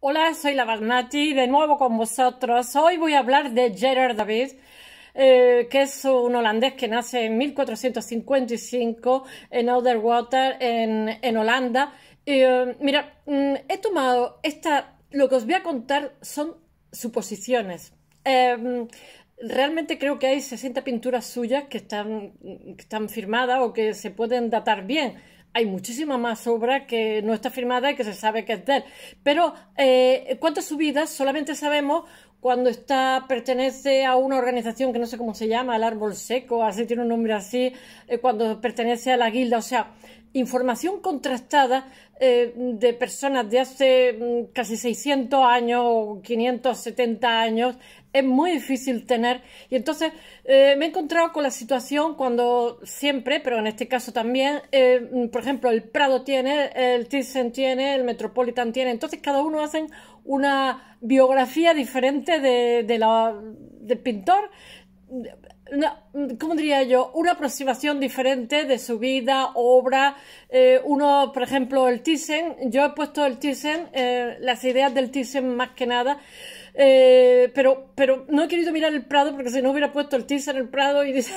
Hola, soy la de nuevo con vosotros. Hoy voy a hablar de Gerard David, eh, que es un holandés que nace en 1455 en Outerwater en, en Holanda. Eh, mira, mm, he tomado esta... Lo que os voy a contar son suposiciones. Em, realmente creo que hay 60 pinturas suyas que están, que están firmadas o que se pueden datar bien hay muchísima más obra que no está firmada y que se sabe que es de él. Pero eh, cuántas subidas solamente sabemos cuando está pertenece a una organización que no sé cómo se llama, el árbol seco, así tiene un nombre así, eh, cuando pertenece a la guilda, o sea, información contrastada eh, de personas de hace mm, casi 600 años o 570 años es muy difícil tener. Y entonces eh, me he encontrado con la situación cuando siempre, pero en este caso también, eh, mm, por ejemplo, el Prado tiene, el Thyssen tiene, el Metropolitan tiene. Entonces cada uno hacen una biografía diferente de, la, del pintor una, ¿cómo diría yo? Una aproximación diferente de su vida, obra. Eh, uno, por ejemplo, el Thyssen. Yo he puesto el Thyssen, eh, las ideas del Thyssen más que nada. Eh, pero, pero no he querido mirar el Prado porque si no hubiera puesto el Thyssen, el Prado y dice...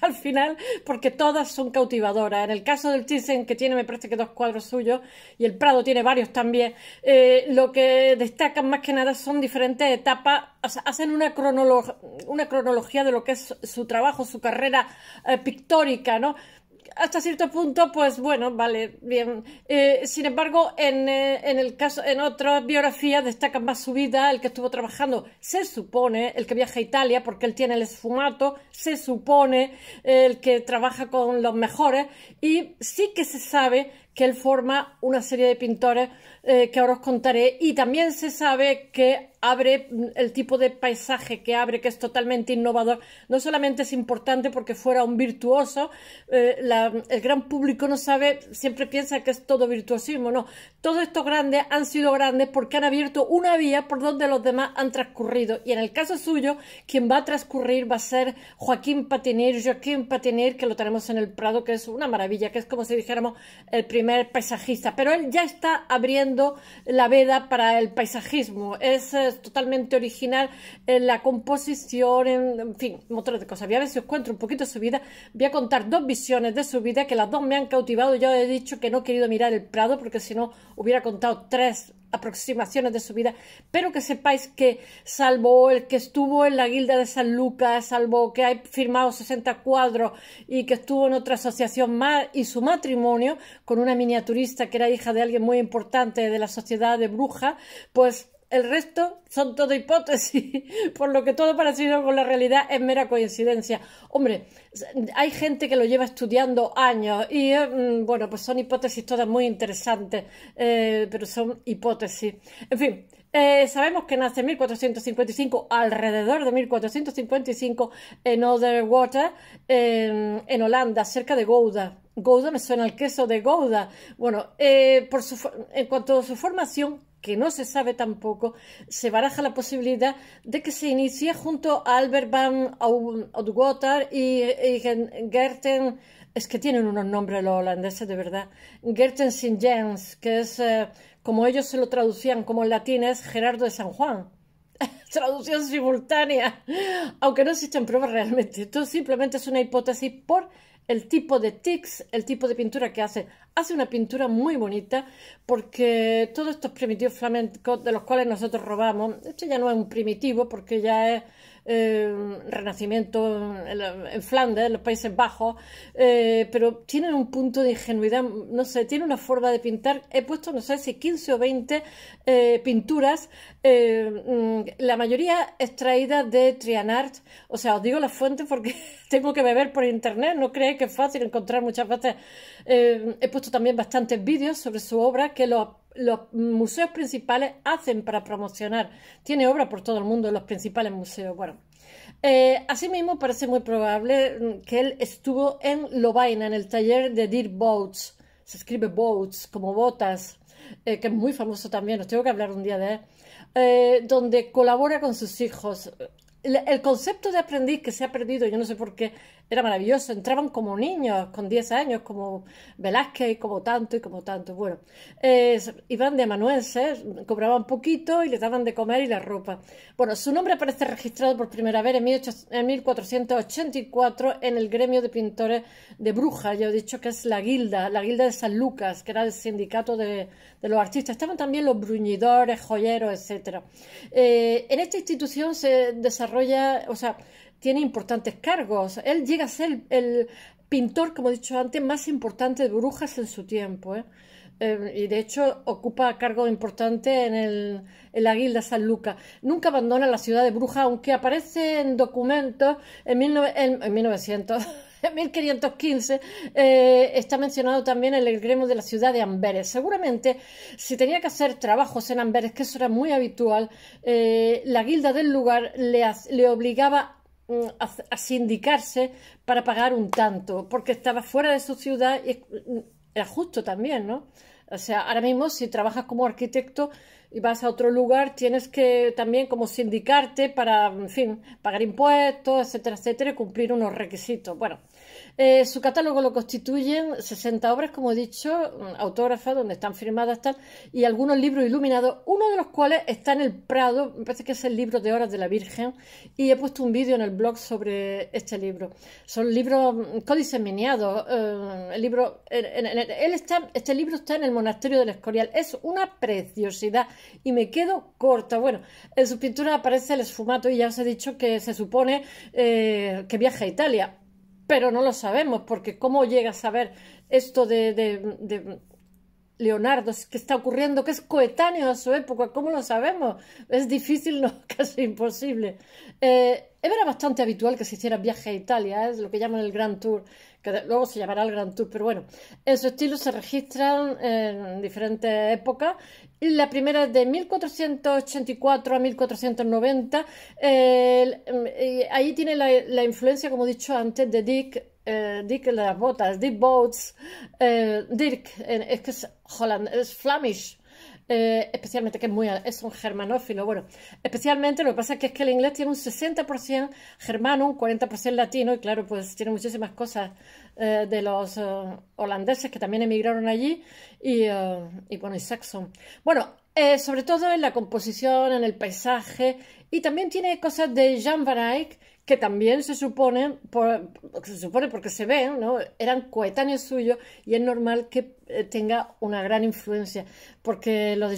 al final porque todas son cautivadoras. En el caso del Thyssen, que tiene me parece que dos cuadros suyos, y el Prado tiene varios también, eh, lo que destacan más que nada son diferentes etapas, hacen una, cronología de lo que es su trabajo, su carrera eh, pictórica, ¿no? hasta cierto punto, pues bueno, vale, bien. Eh, sin embargo, eh, en, el caso, en otras biografías destacan más su vida, el que estuvo trabajando, se supone, el que viaja a Italia, porque él tiene el esfumato, se supone, eh, el que trabaja con los mejores, y sí que se sabe que él forma una serie de pintores que ahora os contaré, y también se sabe que abre, el tipo de paisaje que abre, que es totalmente innovador, no solamente es importante porque fuera un virtuoso, eh, el gran público no sabe, siempre piensa que es todo virtuosismo, no. Todos estos grandes han sido grandes porque han abierto una vía por donde los demás han transcurrido. Y en el caso suyo, quien va a transcurrir va a ser Joaquín Patinir, Joaquín Patinir, que lo tenemos en el Prado, que es una maravilla, que es como si dijéramos el primer paisajista. Pero él ya está abriendo la veda para el paisajismo. Es eh, totalmente original en la composición, en, fin, un de cosas. Voy a ver si os cuento un poquito de su vida. Voy a contar dos visiones de su vida que las dos me han cautivado. Yo he dicho que no he querido mirar el Prado porque si no hubiera contado tres aproximaciones de su vida, pero que sepáis que salvo el que estuvo en la Guilda de San Lucas, salvo que ha firmado 60 cuadros y que estuvo en otra asociación más y su matrimonio con una miniaturista que era hija de alguien muy importante de la sociedad de brujas, pues el resto son todo hipótesis, por lo que todo parecido con la realidad es mera coincidencia. Hombre, hay gente que lo lleva estudiando años y, eh, mm, bueno, pues son hipótesis todas muy interesantes, eh, pero son hipótesis. En fin, eh, sabemos que nace en 1455, alrededor de 1455, en Otherwater, en Holanda, cerca de Gouda. Gouda me suena al queso de Gouda. Bueno, por su, en cuanto a su formación, que no se sabe tampoco, se baraja la posibilidad de que se inicie junto a Albert van Oudwater y, y Gerten, es que tienen unos nombres los holandeses de verdad, Gerten Jens, que es, eh, como ellos se lo traducían, como en latín es Gerardo de San Juan. Traducción simultánea, aunque no existen pruebas realmente. Esto simplemente es una hipótesis por el tipo de tics, el tipo de pintura que hace. Hace una pintura muy bonita porque todos estos primitivos flamencos de los cuales nosotros robamos, este ya no es un primitivo porque ya es Em, Renacimiento en, Flandes, en los Países Bajos, eh, pero tienen un punto de ingenuidad, no sé, tiene una forma de pintar. He puesto, no sé si 15 o 20 eh, pinturas, em, la mayoría extraída de Trianart. O sea, os digo la fuente porque tengo que beber por internet, no creéis que es fácil encontrar muchas veces. Em, he puesto también bastantes vídeos sobre su obra que ha los museos principales hacen para promocionar. Tiene obra por todo el mundo los principales museos. Bueno, eh, asimismo parece muy probable mm, que él estuvo en Lovaina, en el taller de Deer Boats. Se escribe Boats, como botas, eh, que es muy famoso también, os tengo que hablar un día de él, eh, donde colabora con sus hijos. El, el concepto de aprendiz que se ha perdido, yo no sé por qué, era maravilloso, entraban como niños con 10 años, como Velázquez, y como tanto y como tanto. Bueno, iban de amanuenses, cobraban poquito y les daban de comer y la ropa. Bueno, su nombre aparece registrado por primera vez en, 1484 en el gremio de pintores de brujas ya he dicho que es la guilda, la guilda de San Lucas, que era el sindicato de, los artistas. Estaban también los bruñidores, joyeros, etc. Eh, en esta institución se desarrolla, o sea, tiene importantes cargos. Él llega a ser el pintor, como he dicho antes, más importante de Brujas en su tiempo. ¿eh? Eh, y de hecho ocupa cargo importante en, la Guilda San Luca... Nunca abandona la ciudad de Brujas, aunque aparece en documentos en, en, 1515 eh, está mencionado también el gremio de la ciudad de Amberes. Seguramente, si tenía que hacer trabajos en Amberes, que eso era muy habitual, la guilda del lugar le, le obligaba Mm, a, sindicarse para pagar un tanto, porque estaba fuera de su ciudad y mm, era justo también, ¿no? O sea, ahora mismo si trabajas como arquitecto y vas a otro lugar, tienes que también como sindicarte para, en fin, pagar impuestos, etcétera, etcétera, y cumplir unos requisitos. Bueno, eh, su catálogo lo constituyen 60 obras, como he dicho, mm, autógrafas, donde están firmadas tal, y algunos libros iluminados, uno de los cuales está en el Prado, me parece que es el libro de horas de la Virgen, y he puesto un vídeo en el blog sobre este libro. Son libros mm, códices miniados, eh, el libro, está, este libro está en el Monasterio del Escorial, es una preciosidad, y me quedo corta. Bueno, en sus pinturas aparece el esfumato, y ya os he dicho que se supone eh, que viaja a Italia, pero no lo sabemos, porque ¿cómo llega a saber esto de, de, Leonardo, qué está ocurriendo, qué es coetáneo a su época? ¿Cómo lo sabemos? Es difícil, no, casi imposible. Eh, era bastante habitual que se hiciera viaje a Italia, ¿eh? es lo que llaman el Grand Tour, que luego se llamará el Grand Tour, pero bueno, esos estilos se registran en diferentes épocas. la primera es de 1484 a 1490. ahí tiene la, influencia, como he dicho antes, de Dick eh, Dick Dick las botas, Dick Boats, eh, Dirk, es que es, Holland, es Flamish, eh, especialmente, que es, muy, es un germanófilo, bueno, especialmente lo que pasa es que, es que el inglés tiene un 60% germano, un 40% latino, y claro, pues tiene muchísimas cosas eh, de los eh, holandeses que también emigraron allí, y, bueno, y Saxon. Bueno, sobre todo en la composición, en el paisaje, y también tiene cosas de Jean Van Eyck, que también se supone, se supone porque se ven, eran coetáneos suyos y es normal que eh, tenga una gran influencia, porque los de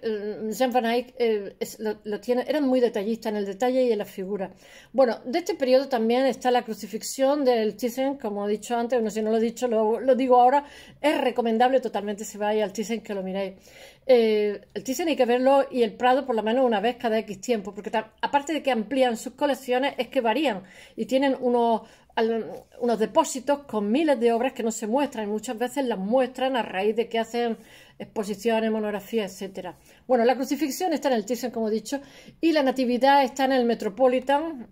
eh, Jean, Van Eyck eh, eran muy detallistas en el detalle y en la figura. Bueno, de este periodo también está la crucifixión del Thyssen, como he dicho antes, bueno, si no lo he dicho, lo, digo ahora, es recomendable totalmente se vaya al Thyssen que lo miréis. el Thyssen hay que verlo y el Prado por lo menos una vez cada X tiempo, porque aparte de que amplían sus colecciones, es que varían y tienen unos, depósitos con miles de obras que no se muestran y muchas veces las muestran a raíz de que hacen exposiciones, monografías, etc. Bueno, la crucifixión está en el Thyssen, como he dicho, y la natividad está en el Metropolitan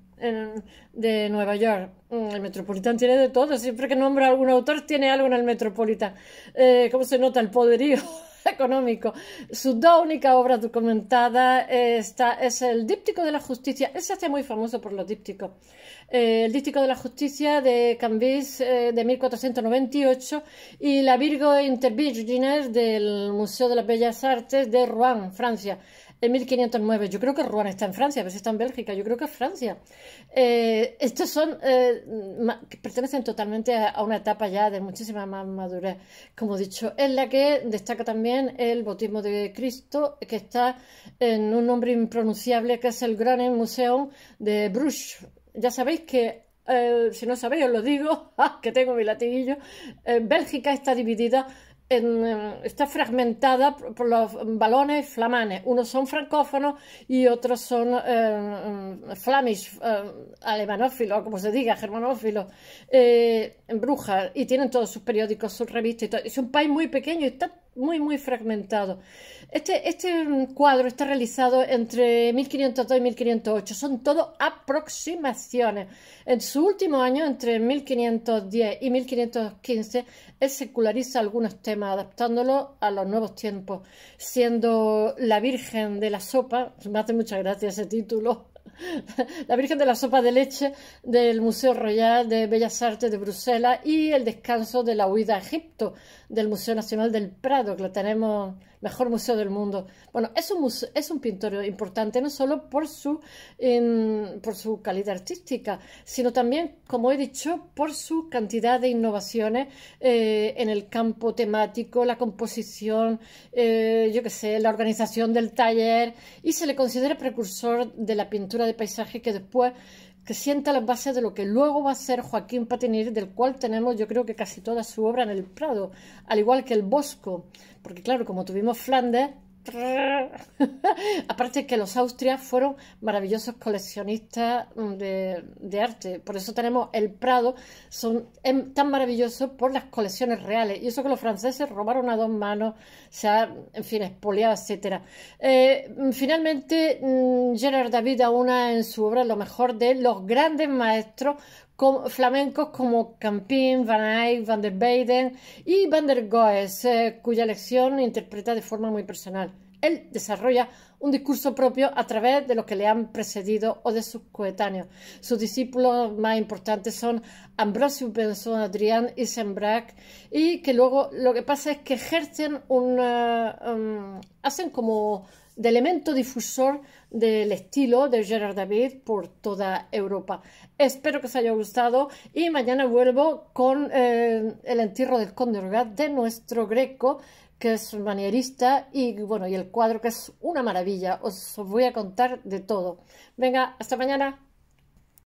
de Nueva York. Mm, el Metropolitan tiene de todo, siempre que nombra algún autor tiene algo en el Metropolitan. Eh, ¿Cómo se nota el poderío? económico. Sus dos únicas obras documentadas eh, está, es el Díptico de la Justicia. Es se hace muy famoso por los dípticos. Eh, el Díptico de la Justicia de Cambis eh, de 1498 y la Virgo Intervirgines del Museo de las Bellas Artes de Rouen, Francia. 1509. Yo creo que Rouen está en Francia, a si está en Bélgica, yo creo que es Francia. Eh, estos son, eh, que pertenecen totalmente a, una etapa ya de muchísima más madurez, como he dicho, en la que destaca también el bautismo de Cristo, que está en un nombre impronunciable que es el Gran Museum de Bruges. Ya sabéis que eh, si no sabéis, os lo digo, ah, que tengo mi latiguillo, Bélgica está dividida en, em, está fragmentada por los balones flamanes. Unos son francófonos y otros son em, em, flamish, alemanófilos, como se diga, germanófilos, eh, en Brujas. Y tienen todos sus periódicos, sus revistas Es un país muy pequeño y está muy, muy fragmentado. Este, este cuadro está realizado entre 1502 y 1508. Son todo aproximaciones. En su último año, entre 1510 y 1515, él seculariza algunos temas, adaptándolos a los nuevos tiempos, siendo la Virgen de la Sopa, me hace mucha gracia ese título, la Virgen de la Sopa de Leche del Museo Royal de Bellas Artes de Bruselas y el descanso de la huida a Egipto del Museo Nacional del Prado, que lo tenemos mejor museo del mundo. Bueno, es un, es un pintor importante no solo por su, por su calidad artística, sino también, como he dicho, por su cantidad de innovaciones eh, en el campo temático, la composición, eh, yo qué sé, la organización del taller, y se le considera precursor de la pintura de paisaje que después que sienta las bases de lo que luego va a ser Joaquín Patinir, del cual tenemos yo creo que casi toda su obra en el Prado, al igual que el Bosco, porque claro, como tuvimos Flandes, Aparte que los Austrias fueron maravillosos coleccionistas mm, de, arte. Por eso tenemos el Prado, son em, tan maravillosos por las colecciones reales. Y eso que los franceses robaron a dos manos, se ha, en fin, expoliado, etcétera. Eh, mm, finalmente, mm, Gerard David una en su obra lo mejor de los grandes maestros flamencos como Campin, Van Eyck, Van der Beiden y Van der Goes, eh, cuya lección interpreta de forma muy personal. Él desarrolla un discurso propio a través de lo que le han precedido o de sus coetáneos. Sus discípulos más importantes son Ambrosio Benson, Adrián y Sembrac, y que luego lo que pasa es que ejercen un... Um, hacen como de elemento difusor del estilo de Gerard David por toda Europa. Espero que os haya gustado y mañana vuelvo con eh, el entierro del conde Orgaz de nuestro greco que es manierista, y bueno, y el cuadro que es una maravilla. Os voy a contar de todo. Venga, hasta mañana.